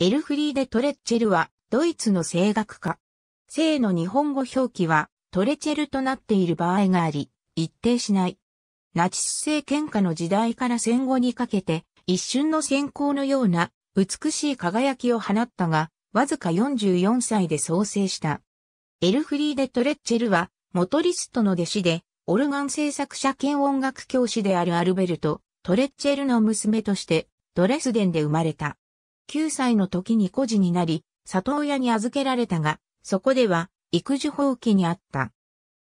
エルフリーデ・トレッチェルは、ドイツの声楽家。性の日本語表記は、トレチェルとなっている場合があり、一定しない。ナチス政権下の時代から戦後にかけて、一瞬の閃光のような、美しい輝きを放ったが、わずか44歳で創生した。エルフリーデ・トレッチェルは、モトリストの弟子で、オルガン制作者兼音楽教師であるアルベルト、トレッチェルの娘として、ドレスデンで生まれた。9歳の時に孤児になり、里親に預けられたが、そこでは育児放棄にあった。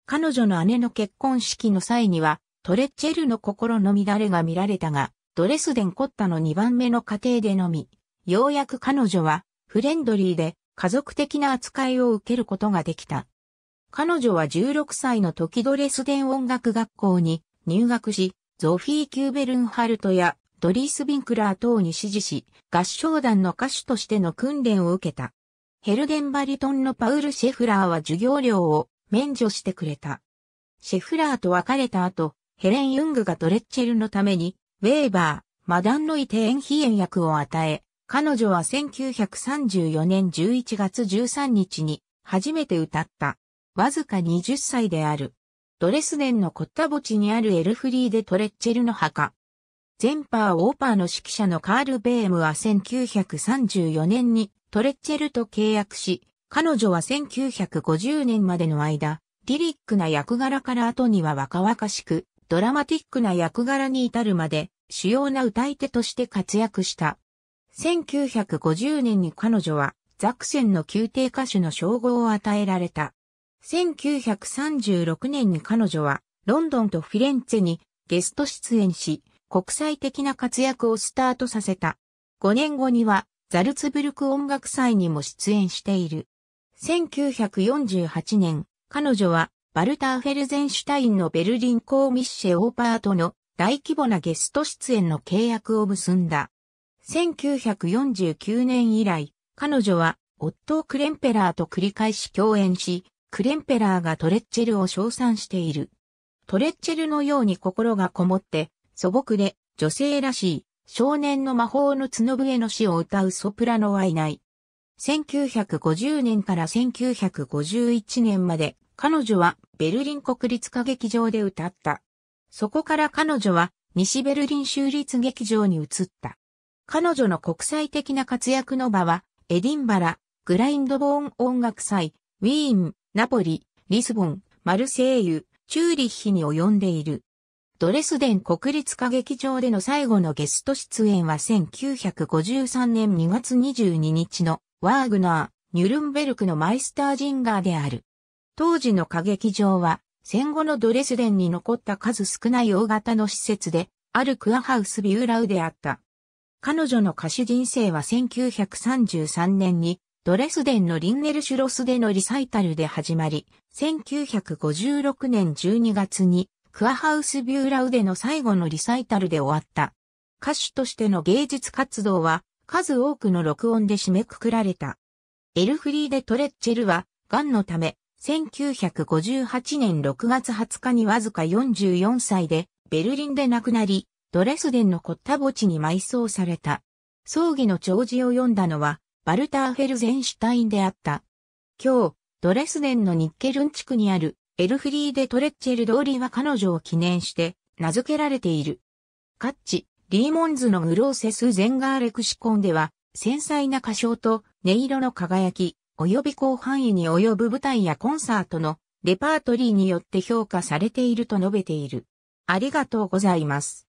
彼女の姉の結婚式の際には、トレッチェルの心の乱れが見られたが、ドレスデン・コッタの2番目の家庭でのみ、ようやく彼女はフレンドリーで家族的な扱いを受けることができた。彼女は16歳の時ドレスデン音楽学校に入学し、ゾフィー・キューベルンハルトやドリース・ビンクラー等に指示し、合唱団の歌手としての訓練を受けた。ヘルデンバリトンのパウル・シェフラーは授業料を免除してくれた。シェフラーと別れた後、ヘレン・ユングがドレッチェルのために、ウェーバー、マダンのイテエンヒエン役を与え、彼女は1934年11月13日に初めて歌った。わずか20歳である。ドレスデンのコッタ墓地にあるエルフリーでトレッチェルの墓。ゼンパー・オーパーの指揮者のカール・ベームは1934年にトレッチェルと契約し、彼女は1950年までの間、リリックな役柄から後には若々しく、ドラマティックな役柄に至るまで、主要な歌い手として活躍した。1950年に彼女は、ザクセンの宮廷歌手の称号を与えられた。1936年に彼女は、ロンドンとフィレンツェにゲスト出演し、国際的な活躍をスタートさせた。5年後には、ザルツブルク音楽祭にも出演している。1948年、彼女は、バルター・フェルゼンシュタインのベルリンコーミッシェ・オーパートの大規模なゲスト出演の契約を結んだ。1949年以来、彼女は、オットクレンペラーと繰り返し共演し、クレンペラーがトレッチェルを称賛している。トレッチェルのように心がこもって、素朴で女性らしい少年の魔法の角笛の詩を歌うソプラノはいない。1950年から1951年まで彼女はベルリン国立歌劇場で歌った。そこから彼女は西ベルリン州立劇場に移った。彼女の国際的な活躍の場はエディンバラ、グラインドボーン音楽祭、ウィーン、ナポリ、リスボン、マルセイユ、チューリッヒに及んでいる。ドレスデン国立歌劇場での最後のゲスト出演は1953年2月22日のワーグナー、ニュルンベルクのマイスタージンガーである。当時の歌劇場は戦後のドレスデンに残った数少ない大型の施設で、あるクアハウスビューラウであった。彼女の歌手人生は1933年にドレスデンのリンネルシュロスでのリサイタルで始まり、1956年12月にクアハウスビューラウでの最後のリサイタルで終わった。歌手としての芸術活動は数多くの録音で締めくくられた。エルフリーデ・トレッチェルは、癌のため、1958年6月20日にわずか44歳で、ベルリンで亡くなり、ドレスデンのコッタ墓地に埋葬された。葬儀の弔辞を読んだのは、バルター・フェルゼンシュタインであった。今日、ドレスデンのニッケルン地区にあるエルフリーデ・トレッチェル通りは彼女を記念して名付けられている。カッチ、リーモンズのグローセス・ゼンガーレクシコンでは、繊細な歌唱と音色の輝き、及び広範囲に及ぶ舞台やコンサートのレパートリーによって評価されていると述べている。ありがとうございます。